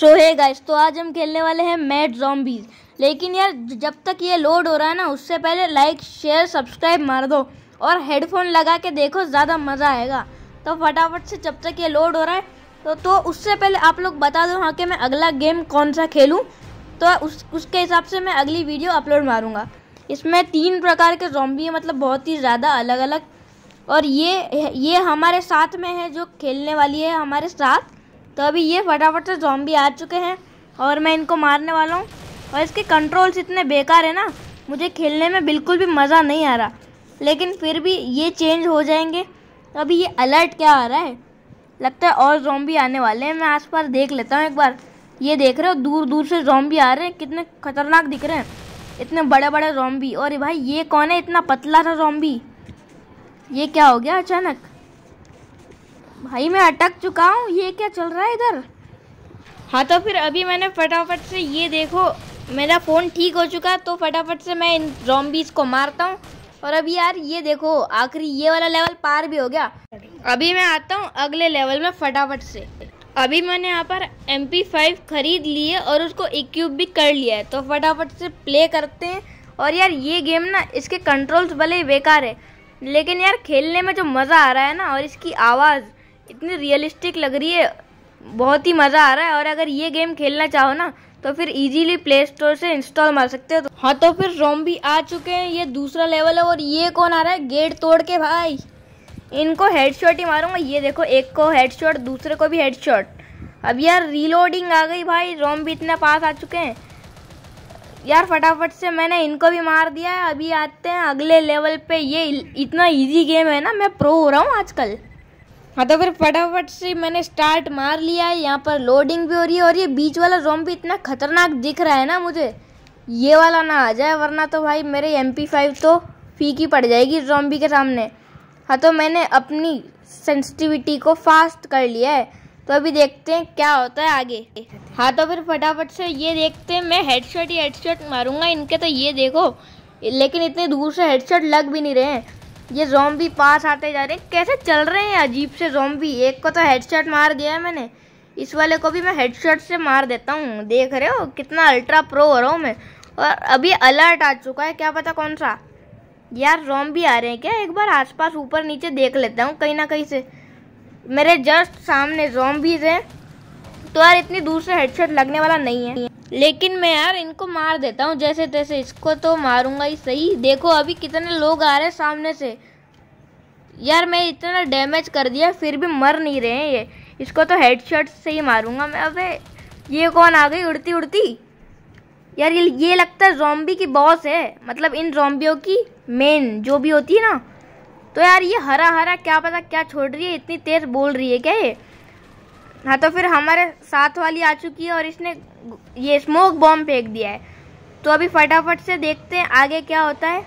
सो है गाइस तो आज हम खेलने वाले हैं मैड जॉम्बीज लेकिन यार जब तक ये लोड हो रहा है ना उससे पहले लाइक शेयर सब्सक्राइब मार दो और हेडफोन लगा के देखो ज़्यादा मज़ा आएगा तो फटाफट से जब तक ये लोड हो रहा है तो तो उससे पहले आप लोग बता दो हाँ कि मैं अगला गेम कौन सा खेलूँ तो उस उसके हिसाब से मैं अगली वीडियो अपलोड मारूँगा इसमें तीन प्रकार के जॉम्बी हैं मतलब बहुत ही ज़्यादा अलग अलग और ये ये हमारे साथ में है जो खेलने वाली है हमारे साथ तो अभी ये फटाफट से जॉम्बी आ चुके हैं और मैं इनको मारने वाला हूँ और इसके कंट्रोल्स इतने बेकार है ना मुझे खेलने में बिल्कुल भी मज़ा नहीं आ रहा लेकिन फिर भी ये चेंज हो जाएंगे तो अभी ये अलर्ट क्या आ रहा है लगता है और जॉम्बी आने वाले हैं मैं आस पास देख लेता हूँ एक बार ये देख रहे हो दूर दूर से जॉम्बी आ रहे हैं कितने खतरनाक दिख रहे हैं इतने बड़े बड़े जॉम्बी और भाई ये कौन है इतना पतला सा जॉम्बी ये क्या हो गया अचानक भाई मैं अटक चुका हूँ ये क्या चल रहा है इधर हाँ तो फिर अभी मैंने फटाफट से ये देखो मेरा फ़ोन ठीक हो चुका तो फटाफट से मैं इन जॉम्बीज को मारता हूँ और अभी यार ये देखो आखिरी ये वाला लेवल पार भी हो गया अभी मैं आता हूँ अगले लेवल में फटाफट से अभी मैंने यहाँ पर एम पी फाइव खरीद लिए और उसको इक्यूब भी कर लिया है तो फटाफट से प्ले करते हैं और यार ये गेम ना इसके कंट्रोल्स भले ही बेकार है लेकिन यार खेलने में जो मज़ा आ रहा है ना और इसकी आवाज़ इतनी रियलिस्टिक लग रही है बहुत ही मज़ा आ रहा है और अगर ये गेम खेलना चाहो ना तो फिर इजीली प्ले स्टोर से इंस्टॉल मार सकते हो तो हाँ तो फिर रोम भी आ चुके हैं ये दूसरा लेवल है और ये कौन आ रहा है गेट तोड़ के भाई इनको हेडशॉट ही मारूंगा ये देखो एक को हेडशॉट दूसरे को भी हेडशॉट अब यार रीलोडिंग आ गई भाई रोम भी इतना पास आ चुके हैं यार फटाफट से मैंने इनको भी मार दिया है अभी आते हैं अगले लेवल पे ये इतना इजी गेम है ना मैं प्रो हो रहा हूँ आजकल हाँ तो फिर फटाफट से मैंने स्टार्ट मार लिया है यहाँ पर लोडिंग भी हो रही है और ये बीच वाला रोम भी इतना खतरनाक दिख रहा है ना मुझे ये वाला ना आ जाए वरना तो भाई मेरे एम पी फाइव तो फीकी पड़ जाएगी जॉम्बी के सामने हाँ तो मैंने अपनी सेंसिटिविटी को फास्ट कर लिया है तो अभी देखते हैं क्या होता है आगे हाँ तो फिर फटाफट से ये देखते हैं मैं हेडशॉट ही हेडशॉट मारूंगा इनके तो ये देखो लेकिन इतने दूर से हेडशॉट लग भी नहीं रहे हैं ये जॉम्बी पास आते जा रहे हैं कैसे चल रहे हैं अजीब से जॉम्बी एक को तो हेडशॉट मार दिया है मैंने इस वाले को भी मैं हेडशॉट से मार देता हूँ देख रहे हो कितना अल्ट्रा प्रो हो रहा हूँ मैं और अभी अलर्ट आ चुका है क्या पता कौन सा यार जॉम्बी आ रहे हैं क्या एक बार आस ऊपर नीचे देख लेता हूँ कहीं ना कहीं से मेरे जस्ट सामने जॉम्बीज हैं तो यार इतनी दूर से हेडशॉट लगने वाला नहीं है लेकिन मैं यार इनको मार देता हूँ जैसे तैसे इसको तो मारूंगा ही सही देखो अभी कितने लोग आ रहे हैं सामने से यार मैं इतना डैमेज कर दिया फिर भी मर नहीं रहे हैं ये इसको तो हेडशॉट से ही मारूंगा मैं अबे ये कौन आ गई उड़ती उड़ती यार ये ये लगता है जोम्बी की बॉस है मतलब इन जोम्बियों की मेन जो भी होती है ना तो यार ये हरा हरा क्या पता क्या छोड़ रही है इतनी तेज़ बोल रही है क्या ये हाँ तो फिर हमारे साथ वाली आ चुकी है और इसने ये स्मोक बॉम्ब फेंक दिया है तो अभी फटाफट से देखते हैं आगे क्या होता है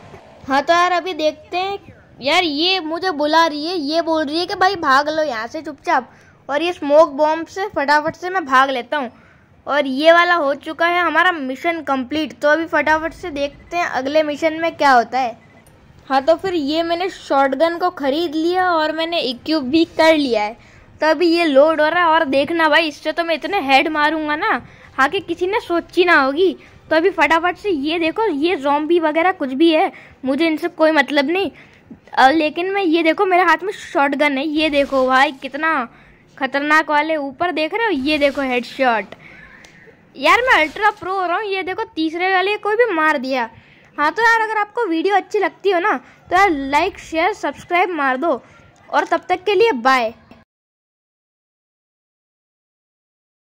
हाँ तो यार अभी देखते हैं यार ये मुझे बुला रही है ये बोल रही है कि भाई भाग लो यहाँ से चुपचाप और ये स्मोक बॉम्ब से फटाफट से मैं भाग लेता हूँ और ये वाला हो चुका है हमारा मिशन कंप्लीट तो अभी फटाफट से देखते हैं अगले मिशन में क्या होता है हाँ तो फिर ये मैंने शॉटगन को ख़रीद लिया और मैंने इक्व भी कर लिया है तभी ये लोड हो रहा है और देखना भाई इससे तो मैं इतने हेड मारूंगा ना कि किसी ने सोची ना होगी तो अभी फटाफट से ये देखो ये जॉम्बी वगैरह कुछ भी है मुझे इनसे कोई मतलब नहीं आ, लेकिन मैं ये देखो मेरे हाथ में शॉर्ट गन है ये देखो भाई कितना खतरनाक वाले ऊपर देख रहे हो ये देखो हेड शॉट यार मैं अल्ट्रा प्रो हो रहा हूँ ये देखो तीसरे वाले कोई भी मार दिया हाँ तो यार अगर आपको वीडियो अच्छी लगती हो ना तो यार लाइक शेयर सब्सक्राइब मार दो और तब तक के लिए बाय